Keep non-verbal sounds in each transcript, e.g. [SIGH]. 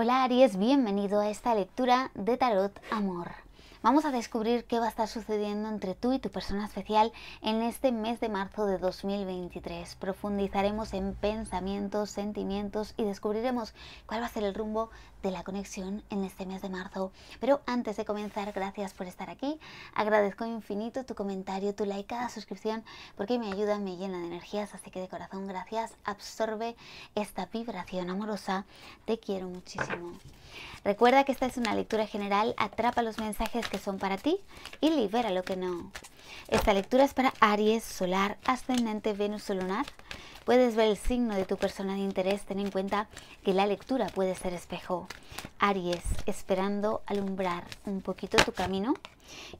Hola Aries, bienvenido a esta lectura de Tarot Amor. Vamos a descubrir qué va a estar sucediendo entre tú y tu persona especial en este mes de marzo de 2023. Profundizaremos en pensamientos, sentimientos y descubriremos cuál va a ser el rumbo de la conexión en este mes de marzo. Pero antes de comenzar, gracias por estar aquí. Agradezco infinito tu comentario, tu like, cada suscripción, porque me ayuda, me llena de energías. Así que de corazón, gracias. Absorbe esta vibración amorosa. Te quiero muchísimo. Recuerda que esta es una lectura general. Atrapa los mensajes que son para ti y libera lo que no. Esta lectura es para Aries, Solar, Ascendente, Venus o Lunar. Puedes ver el signo de tu persona de interés, ten en cuenta que la lectura puede ser espejo. Aries, esperando alumbrar un poquito tu camino.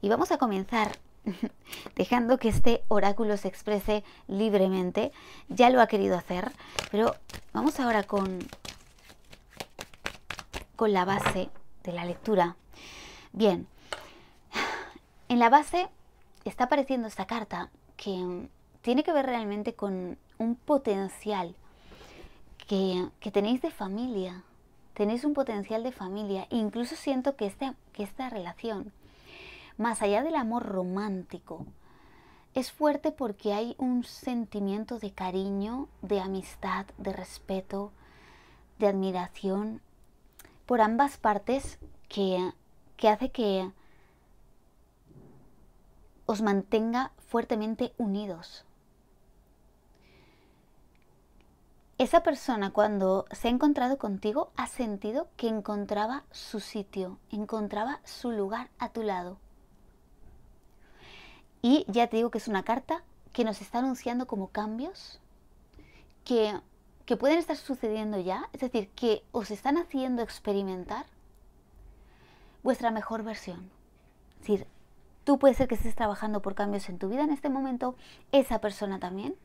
Y vamos a comenzar [LAUGHS] dejando que este oráculo se exprese libremente. Ya lo ha querido hacer, pero vamos ahora con, con la base de la lectura. Bien, en la base está apareciendo esta carta que mm, tiene que ver realmente con un potencial que, que tenéis de familia. Tenéis un potencial de familia. incluso siento que, este, que esta relación, más allá del amor romántico, es fuerte porque hay un sentimiento de cariño, de amistad, de respeto, de admiración por ambas partes que, que hace que, os mantenga fuertemente unidos. Esa persona cuando se ha encontrado contigo ha sentido que encontraba su sitio, encontraba su lugar a tu lado. Y ya te digo que es una carta que nos está anunciando como cambios que, pueden estar sucediendo ya, es decir, que os están haciendo experimentar vuestra mejor versión. Es decir, Tú puede ser que estés trabajando por cambios en tu vida en este momento, esa persona también,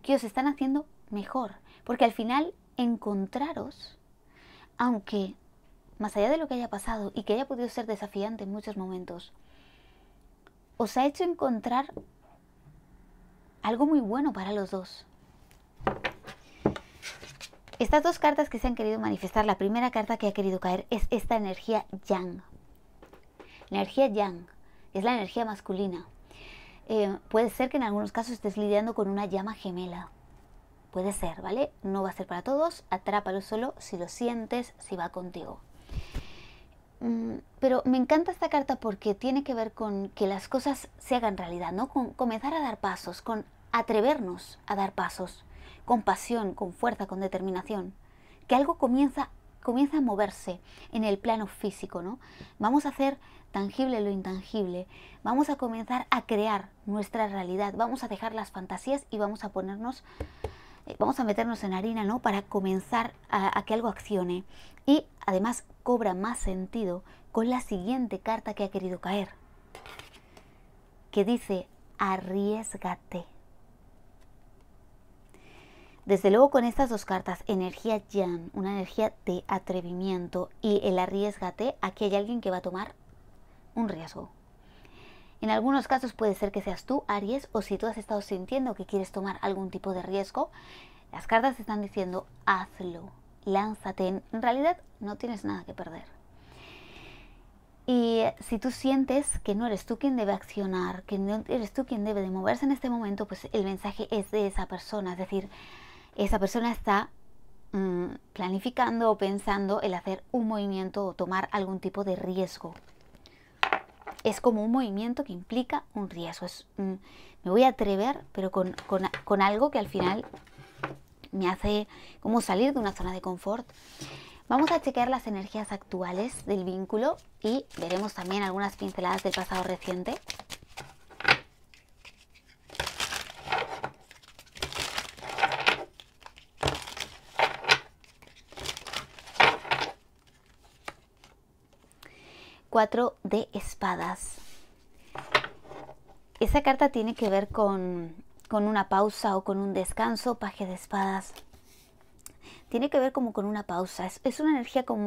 que os están haciendo mejor. Porque al final encontraros, aunque más allá de lo que haya pasado y que haya podido ser desafiante en muchos momentos, os ha hecho encontrar algo muy bueno para los dos. Estas dos cartas que se han querido manifestar, la primera carta que ha querido caer es esta energía yang. Energía yang es la energía masculina. Eh, puede ser que en algunos casos estés lidiando con una llama gemela. Puede ser, ¿vale? No va a ser para todos, atrápalo solo si lo sientes, si va contigo. Mm, pero me encanta esta carta porque tiene que ver con que las cosas se hagan realidad, ¿no? Con comenzar a dar pasos, con atrevernos a dar pasos, con pasión, con fuerza, con determinación. Que algo comienza, comienza a moverse en el plano físico, ¿no? Vamos a hacer tangible lo intangible, vamos a comenzar a crear nuestra realidad, vamos a dejar las fantasías y vamos a ponernos, eh, vamos a meternos en harina, ¿no? Para comenzar a, que algo accione. Y además cobra más sentido con la siguiente carta que ha querido caer, que dice, arriesgate. Desde luego con estas dos cartas, energía yang, una energía de atrevimiento y el arriesgate, aquí hay alguien que va a tomar un riesgo. En algunos casos puede ser que seas tú, Aries, o si tú has estado sintiendo que quieres tomar algún tipo de riesgo, las cartas están diciendo hazlo, lánzate. En realidad no tienes nada que perder. Y eh, si tú sientes que no eres tú quien debe accionar, que no eres tú quien debe de moverse en este momento, pues el mensaje es de esa persona. Es decir, esa persona está mm, planificando o pensando el hacer un movimiento o tomar algún tipo de riesgo es como un movimiento que implica un riesgo. Es, me voy a atrever, pero con, con, algo que al final me hace como salir de una zona de confort. Vamos a chequear las energías actuales del vínculo y veremos también algunas pinceladas del pasado reciente. cuatro de espadas. Esa carta tiene que ver con, una pausa o con un descanso, paje de espadas. Tiene que ver como con una pausa. Es, una energía como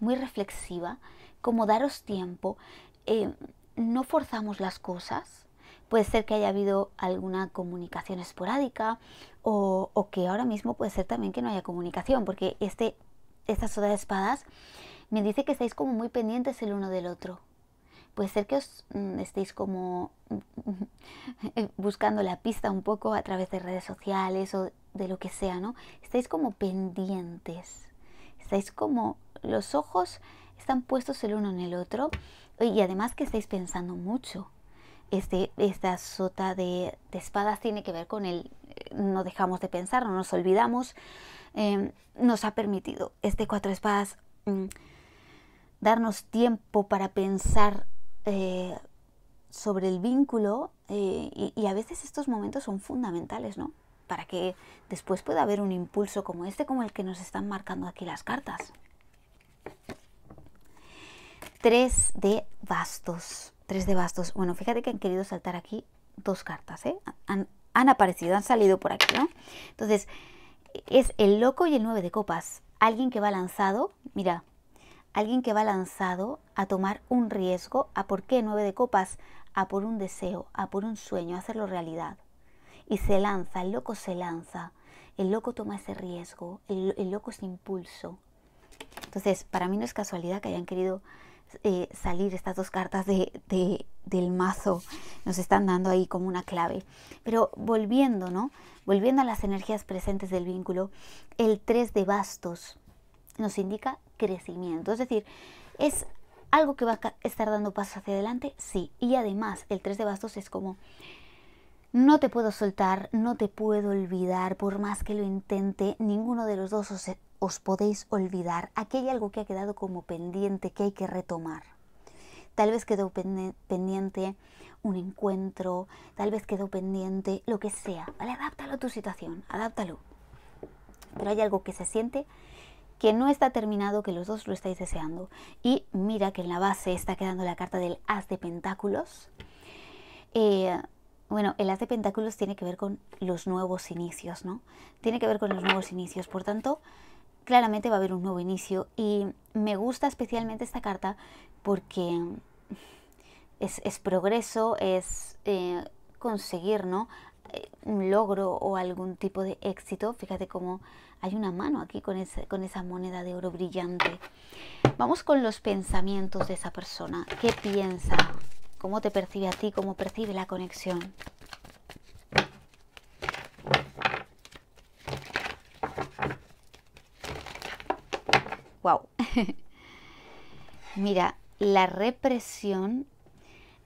muy, reflexiva, como daros tiempo. Eh, no forzamos las cosas. Puede ser que haya habido alguna comunicación esporádica o, que ahora mismo puede ser también que no haya comunicación, porque este, esta soda de espadas me dice que estáis como muy pendientes el uno del otro. Puede ser que os mm, estéis como mm, [LAUGHS] buscando la pista un poco a través de redes sociales o de lo que sea, ¿no? Estáis como pendientes. Estáis como los ojos están puestos el uno en el otro y además que estáis pensando mucho. Este, esta sota de, espadas tiene que ver con el eh, no dejamos de pensar, no nos olvidamos. Eh, nos ha permitido este cuatro espadas mm, darnos tiempo para pensar eh, sobre el vínculo eh, y, a veces estos momentos son fundamentales, ¿no? Para que después pueda haber un impulso como este, como el que nos están marcando aquí las cartas. Tres de bastos. Tres de bastos. Bueno, fíjate que han querido saltar aquí dos cartas, ¿eh? Han, han aparecido, han salido por aquí, ¿no? Entonces, es el loco y el nueve de copas. Alguien que va lanzado, mira, alguien que va lanzado a tomar un riesgo, a por qué nueve de copas, a por un deseo, a por un sueño, hacerlo realidad. Y se lanza, el loco se lanza, el loco toma ese riesgo, el, el loco es impulso. Entonces, para mí no es casualidad que hayan querido eh, salir estas dos cartas de, de, del mazo. Nos están dando ahí como una clave. Pero volviendo, ¿no? Volviendo a las energías presentes del vínculo, el tres de bastos nos indica crecimiento. Es decir, es algo que va a estar dando pasos hacia adelante, sí. Y además, el 3 de bastos es como no te puedo soltar, no te puedo olvidar, por más que lo intente, ninguno de los dos os, podéis olvidar. Aquí hay algo que ha quedado como pendiente que hay que retomar. Tal vez quedó pendiente un encuentro, tal vez quedó pendiente lo que sea. ¿vale? Adáptalo a tu situación, adáptalo. Pero hay algo que se siente que no está terminado, que los dos lo estáis deseando. Y mira que en la base está quedando la carta del As de Pentáculos. Eh, bueno, el As de Pentáculos tiene que ver con los nuevos inicios, ¿no? Tiene que ver con los nuevos inicios. Por tanto, claramente va a haber un nuevo inicio. Y me gusta especialmente esta carta porque es, progreso, es eh, conseguir, ¿no? un logro o algún tipo de éxito. Fíjate cómo hay una mano aquí con, con esa moneda de oro brillante. Vamos con los pensamientos de esa persona. ¿Qué piensa? ¿Cómo te percibe a ti? ¿Cómo percibe la conexión? Wow. [LAUGHS] Mira, la represión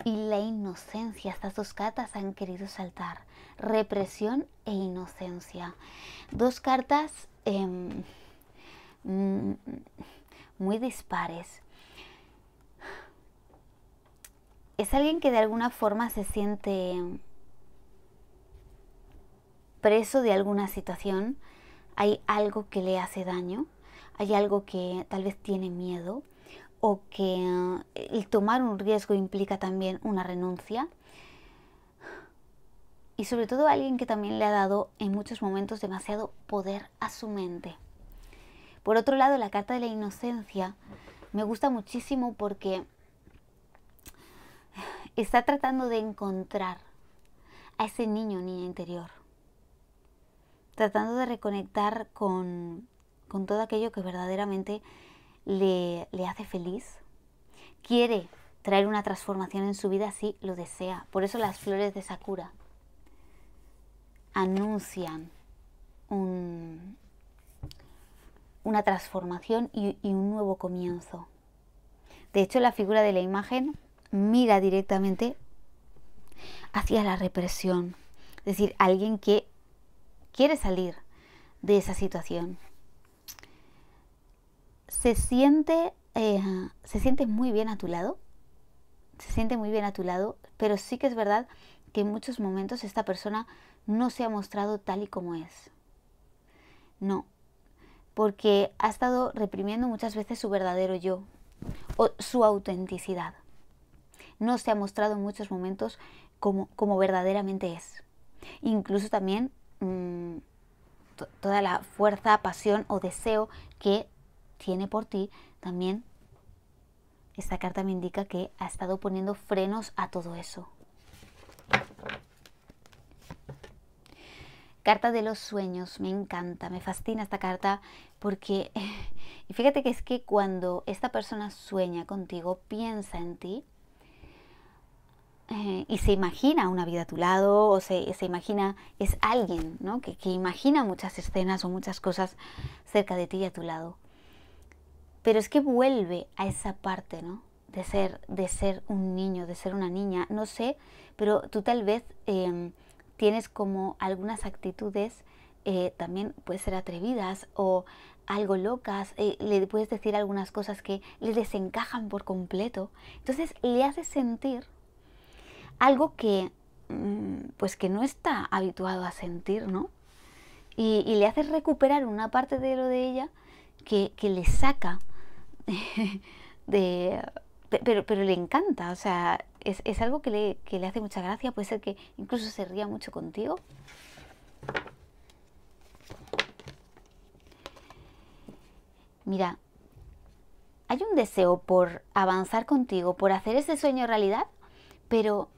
y la inocencia. Estas dos cartas han querido saltar. Represión e inocencia. Dos cartas em, mm, muy dispares. Es alguien que de alguna forma se siente preso de alguna situación. Hay algo que le hace daño. Hay algo que tal vez tiene miedo o que eh, el tomar un riesgo implica también una renuncia. Y sobre todo alguien que también le ha dado en muchos momentos demasiado poder a su mente. Por otro lado, la carta de la inocencia me gusta muchísimo porque está tratando de encontrar a ese niño niña interior. Tratando de reconectar con, con todo aquello que verdaderamente le, hace feliz, quiere traer una transformación en su vida si lo desea. Por eso las flores de Sakura anuncian una transformación y, y, un nuevo comienzo. De hecho, la figura de la imagen mira directamente hacia la represión, es decir, alguien que quiere salir de esa situación se siente, eh, se siente muy bien a tu lado, se siente muy bien a tu lado, pero sí que es verdad que en muchos momentos esta persona no se ha mostrado tal y como es. No, porque ha estado reprimiendo muchas veces su verdadero yo o su autenticidad. No se ha mostrado en muchos momentos como, como verdaderamente es. Incluso también mm, toda la fuerza, pasión o deseo que tiene por ti, también esta carta me indica que ha estado poniendo frenos a todo eso. Carta de los sueños, me encanta, me fascina esta carta porque, [LAUGHS] fíjate que es que cuando esta persona sueña contigo, piensa en ti eh, y se imagina una vida a tu lado o se, se imagina, es alguien ¿no? que, que imagina muchas escenas o muchas cosas cerca de ti y a tu lado. Pero es que vuelve a esa parte, ¿no? De ser, de ser un niño, de ser una niña. No sé, pero tú tal vez em, tienes como algunas actitudes eh, también puede ser atrevidas o algo locas, eh, le puedes decir algunas cosas que le desencajan por completo. Entonces le hace sentir algo que mm, pues que no está habituado a sentir, ¿no? Y, le hace recuperar una parte de lo de ella que, que le saca [LAUGHS] pero, le encanta, o sea, es, algo que le, hace mucha gracia, puede ser que incluso se ría mucho contigo. Mira, hay un deseo por avanzar contigo, por hacer ese sueño realidad, pero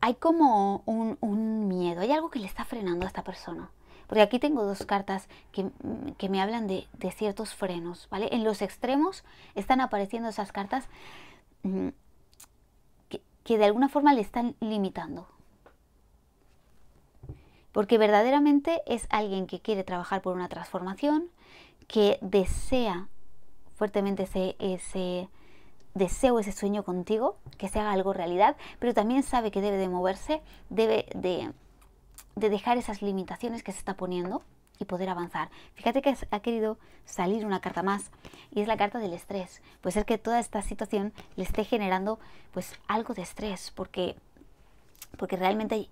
hay como un miedo, hay algo que le está frenando a esta persona. Porque aquí tengo dos cartas que, mm, me hablan de, ciertos frenos, ¿vale? En los extremos están apareciendo esas cartas mm, que, de alguna forma le están limitando. Porque verdaderamente es alguien que quiere trabajar por una transformación, que desea fuertemente ese, ese deseo, ese sueño contigo, que se haga algo realidad, pero también sabe que debe de moverse, debe de de dejar esas limitaciones que se está poniendo y poder avanzar. Fíjate que ha querido salir una carta más y es la carta del estrés. Puede ser que toda esta situación le esté generando pues algo de estrés porque, porque realmente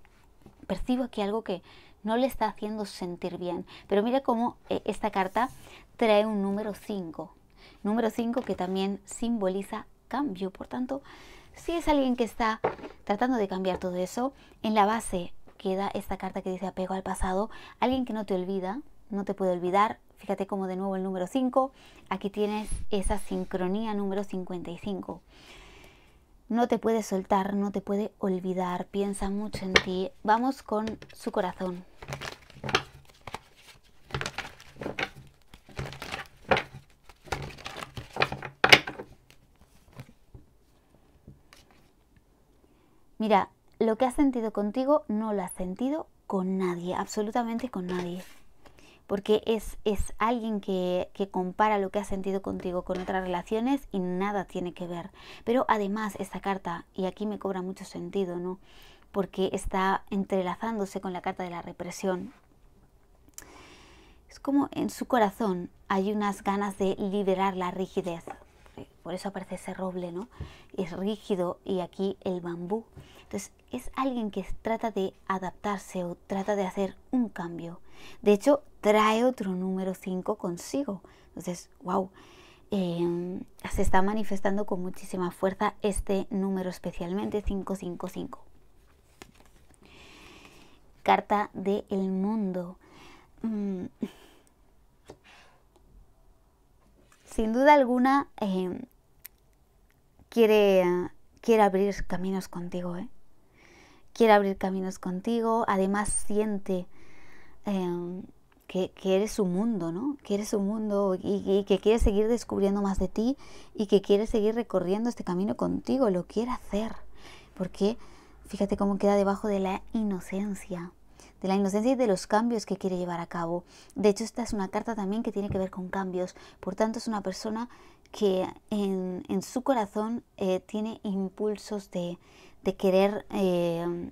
percibo aquí algo que no le está haciendo sentir bien. Pero mira cómo eh, esta carta trae un número 5. Número 5 que también simboliza cambio. Por tanto, si es alguien que está tratando de cambiar todo eso, en la base queda esta carta que dice apego al pasado, alguien que no te olvida, no te puede olvidar. Fíjate como de nuevo el número 5, aquí tienes esa sincronía número 55. No te puede soltar, no te puede olvidar, piensa mucho en ti. Vamos con su corazón. Mira, lo que has sentido contigo no lo has sentido con nadie, absolutamente con nadie. Porque es, es alguien que, compara lo que ha sentido contigo con otras relaciones y nada tiene que ver. Pero además esta carta, y aquí me cobra mucho sentido, ¿no? Porque está entrelazándose con la carta de la represión. Es como en su corazón hay unas ganas de liberar la rigidez, eh, por eso aparece ese roble, ¿no? Es rígido y aquí el bambú. Entonces es alguien que trata de adaptarse o trata de hacer un cambio. De hecho, trae otro número 5 consigo. Entonces, wow, em, se está manifestando con muchísima fuerza este número especialmente 555. Carta del mundo. Mm, sin duda alguna em, quiere, quiere abrir caminos contigo. ¿eh? Quiere abrir caminos contigo. Además siente em, que, que, eres su mundo, ¿no? Que eres su mundo y, que quiere seguir descubriendo más de ti y que quiere seguir recorriendo este camino contigo. Lo quiere hacer. Porque fíjate cómo queda debajo de la inocencia de la inocencia y de los cambios que quiere llevar a cabo. De hecho, esta es una carta también que tiene que ver con cambios. Por tanto, es una persona que en, su corazón eh, tiene impulsos de, querer eh,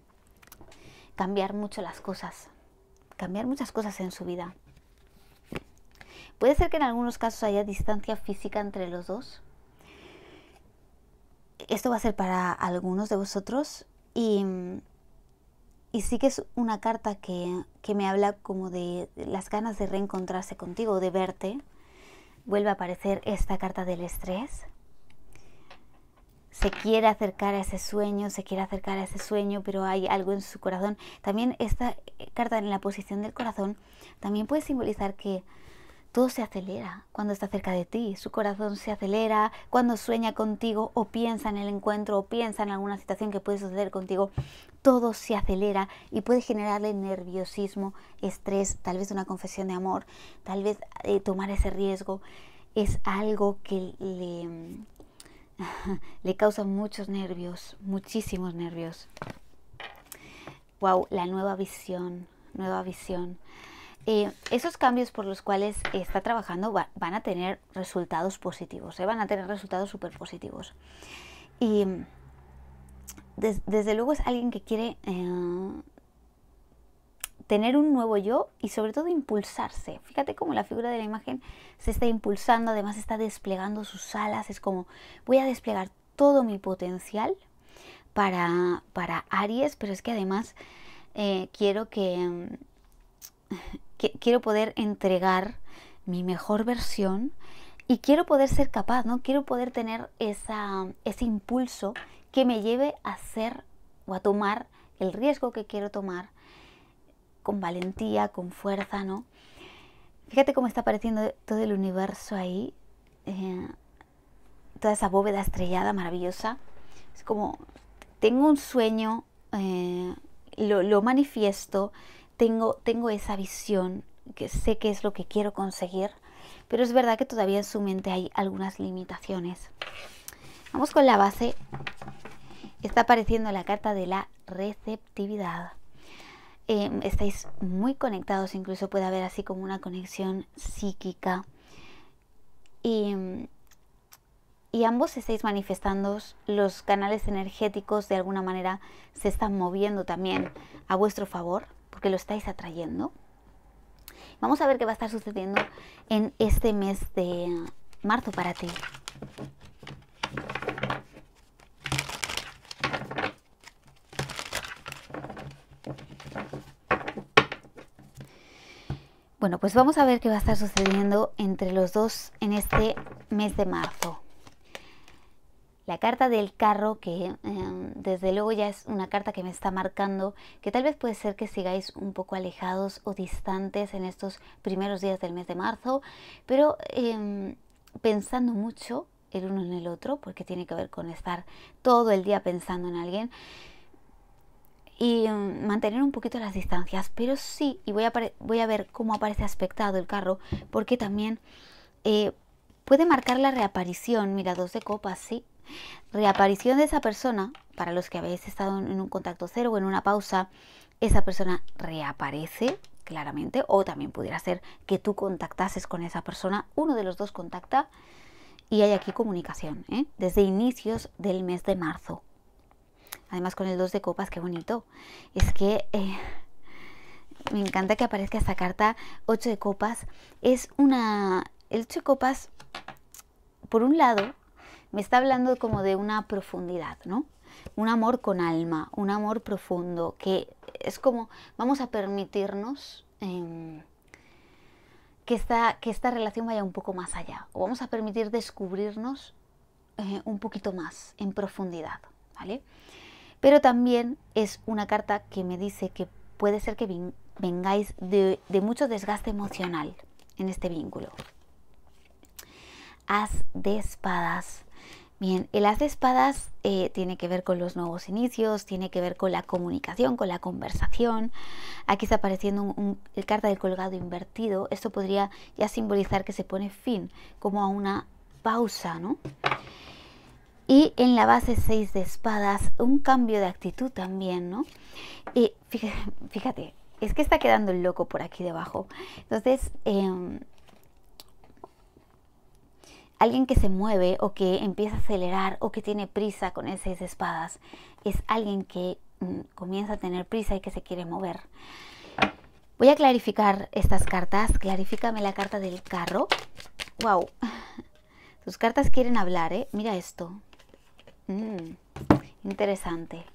cambiar mucho las cosas, cambiar muchas cosas en su vida. Puede ser que en algunos casos haya distancia física entre los dos. Esto va a ser para algunos de vosotros y y sí que es una carta que, que me habla como de las ganas de reencontrarse contigo, de verte. Vuelve a aparecer esta carta del estrés. Se quiere acercar a ese sueño, se quiere acercar a ese sueño, pero hay algo en su corazón. También esta eh, carta en la posición del corazón también puede simbolizar que todo se acelera cuando está cerca de ti, su corazón se acelera cuando sueña contigo o piensa en el encuentro o piensa en alguna situación que puede suceder contigo, todo se acelera y puede generarle nerviosismo, estrés, tal vez una confesión de amor, tal vez eh, tomar ese riesgo es algo que le, [LAUGHS] le causa muchos nervios, muchísimos nervios. Wow, la nueva visión, nueva visión. Eh, esos cambios por los cuales está trabajando van a tener resultados positivos, eh, van a tener resultados súper positivos. Y mm, desde luego es alguien que quiere eh, tener un nuevo yo y sobre todo impulsarse. Fíjate cómo la figura de la imagen se está impulsando, además está desplegando sus alas, es como voy a desplegar todo mi potencial para, Aries, pero es que además quiero que... Mm, quiero poder entregar mi mejor versión y quiero poder ser capaz, ¿no? Quiero poder tener esa, ese impulso que me lleve a hacer o a tomar el riesgo que quiero tomar con valentía, con fuerza, ¿no? Fíjate cómo está apareciendo todo el universo ahí, eh, toda esa bóveda estrellada maravillosa. Es como, tengo un sueño, eh, lo, lo manifiesto, tengo, tengo esa visión, que sé qué es lo que quiero conseguir, pero es verdad que todavía en su mente hay algunas limitaciones. Vamos con la base. Está apareciendo la carta de la receptividad. Em, estáis muy conectados, incluso puede haber así como una conexión psíquica. Y, em, y ambos estáis manifestando, los canales energéticos de alguna manera se están moviendo también a vuestro favor que lo estáis atrayendo. Vamos a ver qué va a estar sucediendo en este mes de marzo para ti. Bueno, pues vamos a ver qué va a estar sucediendo entre los dos en este mes de marzo. La carta del carro, que eh, desde luego ya es una carta que me está marcando, que tal vez puede ser que sigáis un poco alejados o distantes en estos primeros días del mes de marzo, pero em, pensando mucho el uno en el otro, porque tiene que ver con estar todo el día pensando en alguien y em, mantener un poquito las distancias, pero sí, y voy a, voy a ver cómo aparece aspectado el carro, porque también eh, puede marcar la reaparición, mira, dos de copas, sí, Reaparición de esa persona, para los que habéis estado en un contacto cero o en una pausa, esa persona reaparece claramente o también pudiera ser que tú contactases con esa persona, uno de los dos contacta y hay aquí comunicación, ¿eh? desde inicios del mes de marzo. Además con el 2 de copas, qué bonito. Es que eh, me encanta que aparezca esta carta 8 de copas. Es una... El 8 de copas, por un lado, me está hablando como de una profundidad, ¿no? Un amor con alma, un amor profundo, que es como vamos a permitirnos em, que, esta, que esta relación vaya un poco más allá, o vamos a permitir descubrirnos eh, un poquito más en profundidad, ¿vale? Pero también es una carta que me dice que puede ser que vengáis de, de mucho desgaste emocional en este vínculo. Haz de espadas Bien, el haz de espadas eh, tiene que ver con los nuevos inicios, tiene que ver con la comunicación, con la conversación. Aquí está apareciendo un, el carta del colgado invertido. Esto podría ya simbolizar que se pone fin, como a una pausa, ¿no? Y en la base 6 de espadas, un cambio de actitud también, ¿no? Y fíjate, es que está quedando el loco por aquí debajo. Entonces, em, Alguien que se mueve o que empieza a acelerar o que tiene prisa con esas espadas es alguien que mm, comienza a tener prisa y que se quiere mover. Voy a clarificar estas cartas. Clarifícame la carta del carro. ¡Wow! Sus [LAUGHS] cartas quieren hablar, ¿eh? Mira esto. Mm, interesante.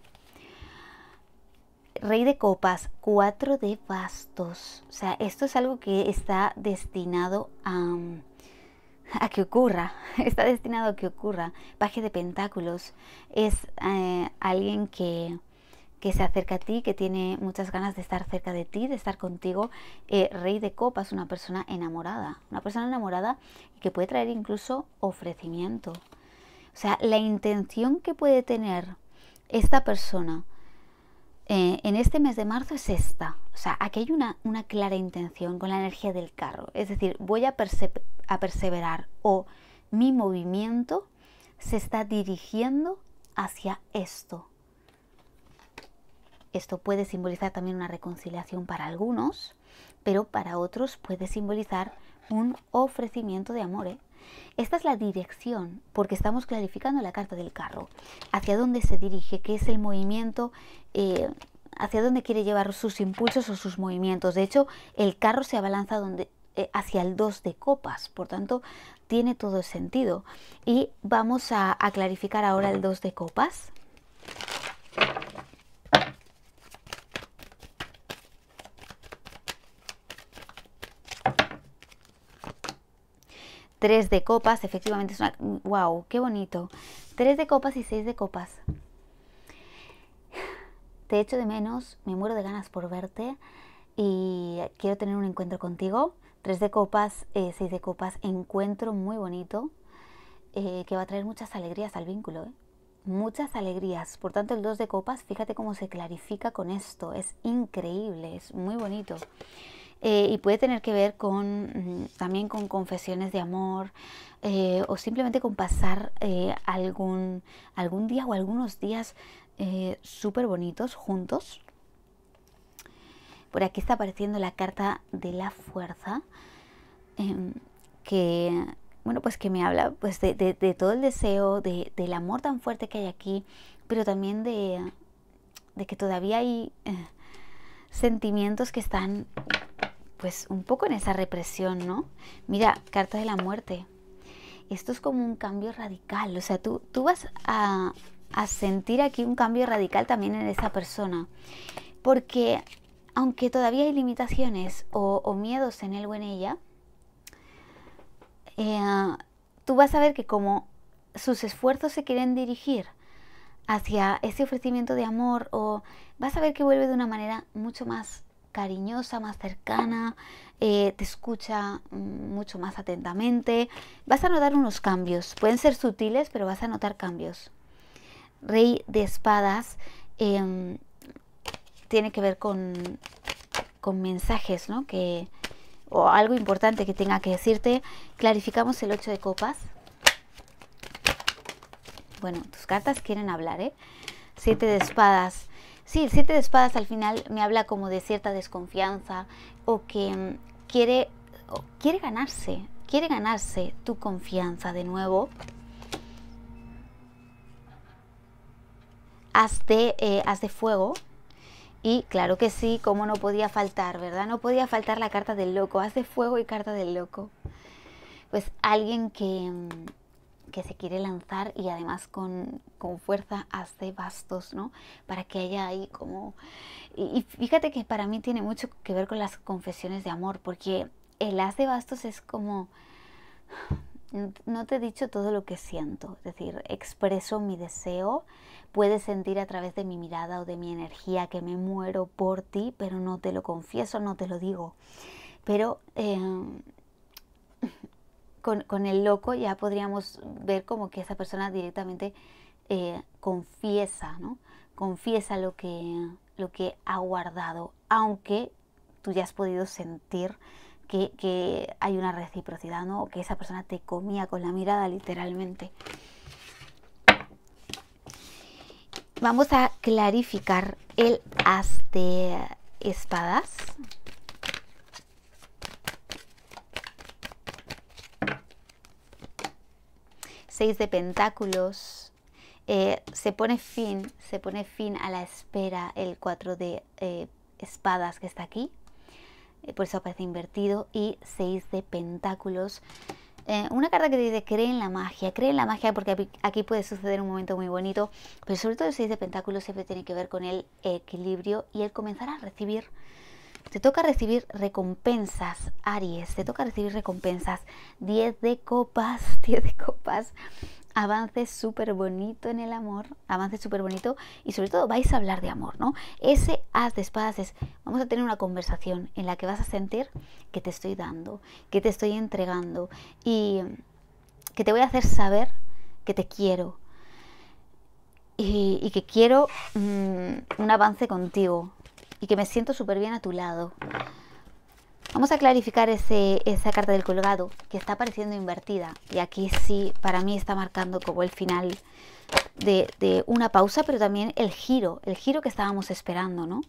Rey de copas, cuatro de bastos. O sea, esto es algo que está destinado a... Mm, a que ocurra, [LAUGHS] está destinado a que ocurra. Paje de Pentáculos es eh, alguien que, que se acerca a ti, que tiene muchas ganas de estar cerca de ti, de estar contigo. Eh, rey de Copas, una persona enamorada, una persona enamorada que puede traer incluso ofrecimiento. O sea, la intención que puede tener esta persona eh, en este mes de marzo es esta. O sea, aquí hay una, clara intención con la energía del carro. Es decir, voy a, a perseverar o mi movimiento se está dirigiendo hacia esto. Esto puede simbolizar también una reconciliación para algunos, pero para otros puede simbolizar un ofrecimiento de amor. ¿eh? Esta es la dirección, porque estamos clarificando la carta del carro, hacia dónde se dirige, qué es el movimiento, eh, hacia dónde quiere llevar sus impulsos o sus movimientos. De hecho, el carro se abalanza donde, eh, hacia el 2 de copas, por tanto, tiene todo el sentido. Y vamos a, a clarificar ahora el 2 de copas. 3 de copas, efectivamente es una... ¡Wow! ¡Qué bonito! tres de copas y seis de copas. Te echo de menos, me muero de ganas por verte y quiero tener un encuentro contigo. tres de copas, 6 eh, de copas, encuentro muy bonito eh, que va a traer muchas alegrías al vínculo. ¿eh? Muchas alegrías. Por tanto, el 2 de copas, fíjate cómo se clarifica con esto. Es increíble, es muy bonito. Eh, y puede tener que ver con mm, también con confesiones de amor eh, o simplemente con pasar eh, algún, algún día o algunos días súper bonitos juntos. Por aquí está apareciendo la carta de la fuerza em, que bueno, pues que me habla pues de, todo el deseo, del amor tan fuerte que hay aquí, pero también de, que todavía hay sentimientos que están pues un poco en esa represión, ¿no? Mira, cartas de la muerte. Esto es como un cambio radical, o sea, tú, tú vas a, sentir aquí un cambio radical también en esa persona, porque aunque todavía hay limitaciones o, miedos en él o en ella, eh, tú vas a ver que como sus esfuerzos se quieren dirigir hacia ese ofrecimiento de amor o vas a ver que vuelve de una manera mucho más cariñosa, más cercana, eh, te escucha mm, mucho más atentamente. Vas a notar unos cambios, pueden ser sutiles, pero vas a notar cambios. Rey de espadas em, tiene que ver con, mensajes, ¿no? Que, o algo importante que tenga que decirte. Clarificamos el 8 de copas. Bueno, tus cartas quieren hablar, ¿eh? Siete de espadas Sí, el siete de espadas al final me habla como de cierta desconfianza o que mm, quiere, quiere ganarse, quiere ganarse tu confianza de nuevo. Haz de, eh, de fuego, y claro que sí, como no podía faltar, ¿verdad? No podía faltar la carta del loco. Haz de fuego y carta del loco. Pues alguien que, mm, que se quiere lanzar y además con, con fuerza hace bastos, ¿no? Para que haya ahí como... Y, fíjate que para mí tiene mucho que ver con las confesiones de amor, porque el haz de bastos es como... No te he dicho todo lo que siento, es decir, expreso mi deseo, puedes sentir a través de mi mirada o de mi energía que me muero por ti, pero no te lo confieso, no te lo digo. Pero em, con, con, el loco ya podríamos ver como que esa persona directamente eh, confiesa, ¿no? Confiesa lo que, lo que ha guardado, aunque tú ya has podido sentir que, hay una reciprocidad, ¿no? Que esa persona te comía con la mirada literalmente. Vamos a clarificar el as de espadas. 6 de pentáculos, eh, se pone fin, se pone fin a la espera el 4 de eh, espadas que está aquí, eh, por eso aparece invertido, y 6 de pentáculos. una carta que dice cree en la magia, cree en la magia porque aquí puede suceder un momento muy bonito, pero sobre todo el 6 de pentáculos siempre tiene que ver con el equilibrio y el comenzar a recibir te toca recibir recompensas, Aries. Te toca recibir recompensas. 10 de copas, 10 [LAUGHS] de copas. Avance súper bonito en el amor, avance súper bonito y sobre todo vais a hablar de amor, ¿no? Ese haz de espadas es, vamos a tener una conversación en la que vas a sentir que te estoy dando, que te estoy entregando y que te voy a hacer saber que te quiero y, que quiero mm, un avance contigo, y que me siento súper bien a tu lado. Vamos a clarificar esa carta del colgado que está pareciendo invertida y aquí sí para mí está marcando como el final de, de una pausa pero también el giro, el giro que estábamos esperando, ¿no?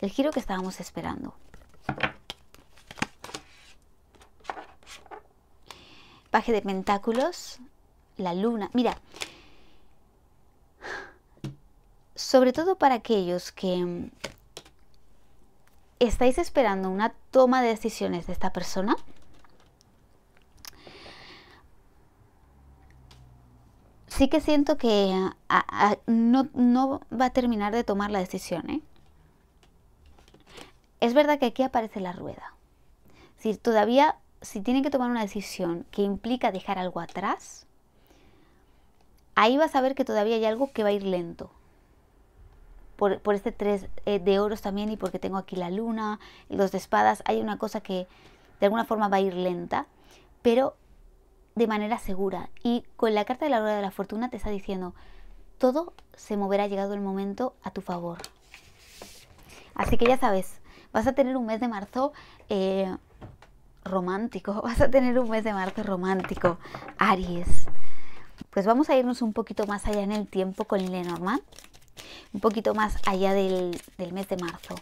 El giro que estábamos esperando. Paje de Pentáculos, la luna. Mira, sobre todo para aquellos que, ¿Estáis esperando una toma de decisiones de esta persona? Sí que siento que no, va a terminar de tomar la decisión. ¿eh? Es verdad que aquí aparece la rueda. Si todavía, si tiene que tomar una decisión que implica dejar algo atrás, ahí vas a ver que todavía hay algo que va a ir lento por, este 3 eh, de oros también y porque tengo aquí la luna, los de espadas, hay una cosa que de alguna forma va a ir lenta, pero de manera segura. Y con la carta de la hora de la fortuna te está diciendo, todo se moverá llegado el momento a tu favor. Así que ya sabes, vas a tener un mes de marzo eh, romántico, [LAUGHS] vas a tener un mes de marzo romántico, Aries. Pues vamos a irnos un poquito más allá en el tiempo con Lenormand un poquito más allá del, mes de marzo.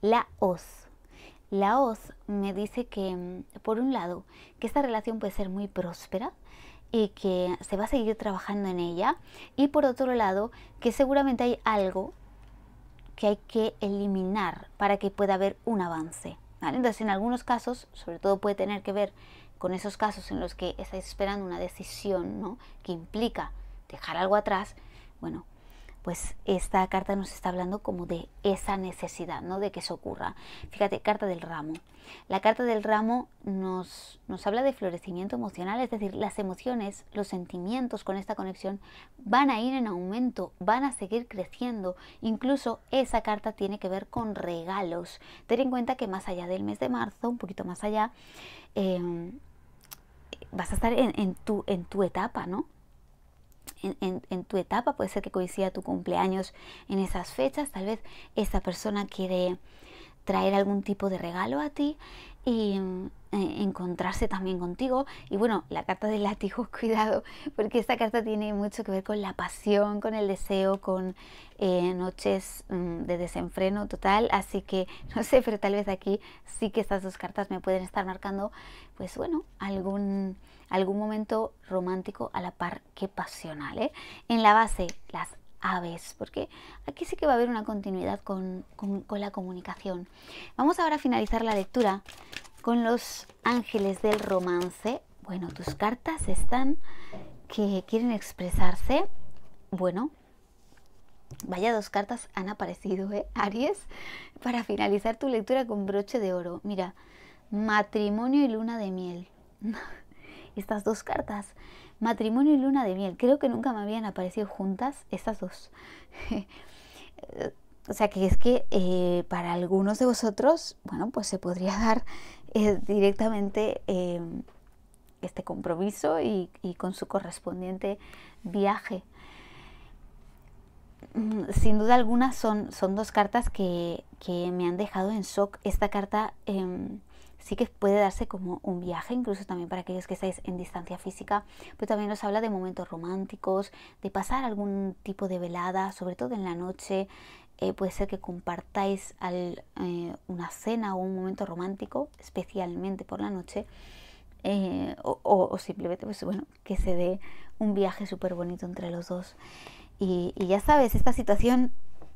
La os. La os me dice que, mm, por un lado, que esta relación puede ser muy próspera y que se va a seguir trabajando en ella. Y por otro lado, que seguramente hay algo que hay que eliminar para que pueda haber un avance. Entonces, en algunos casos, sobre todo puede tener que ver con esos casos en los que estáis esperando una decisión ¿no? que implica dejar algo atrás, bueno, pues esta carta nos está hablando como de esa necesidad, ¿no? De que eso ocurra. Fíjate, carta del ramo. La carta del ramo nos, nos habla de florecimiento emocional, es decir, las emociones, los sentimientos con esta conexión van a ir en aumento, van a seguir creciendo. Incluso esa carta tiene que ver con regalos. Ten en cuenta que más allá del mes de marzo, un poquito más allá, em, vas a estar en, tu, en tu etapa, ¿no? En, en, tu etapa, puede ser que coincida tu cumpleaños en esas fechas, tal vez esa persona quiere traer algún tipo de regalo a ti y mm, eh, encontrarse también contigo. Y bueno, la carta del látigo [LAUGHS] cuidado, porque esta carta tiene mucho que ver con la pasión, con el deseo, con eh, noches mm, de desenfreno total. Así que [LAUGHS] no sé, pero tal vez aquí sí que estas dos cartas me pueden estar marcando, pues bueno, algún, algún momento romántico a la par que pasional. ¿eh? En la base, las aves, porque aquí sí que va a haber una continuidad con, la comunicación. Vamos ahora a finalizar la lectura con los ángeles del romance. Bueno, tus cartas están que quieren expresarse. Bueno, Vaya dos cartas han aparecido, ¿eh? Aries, para finalizar tu lectura con broche de oro. Mira, matrimonio y luna de miel. [LAUGHS] Estas dos cartas Matrimonio y luna de miel. Creo que nunca me habían aparecido juntas estas dos. [LAUGHS] o sea que es que eh, para algunos de vosotros, bueno, pues se podría [LAUGHS] dar eh, directamente em, este compromiso y, con su correspondiente viaje mm, sin duda alguna son, son dos cartas que, me han dejado en shock. Esta carta em, sí que puede darse como un viaje, incluso también para aquellos que estáis en distancia física, pero también nos habla de momentos románticos, de pasar algún tipo de velada, sobre todo en la noche. Eh, puede ser que compartáis al, eh, una cena o un momento romántico, especialmente por la noche, eh, o, simplemente pues, bueno, que se dé un viaje súper bonito entre los dos. Y, y ya sabes, esta situación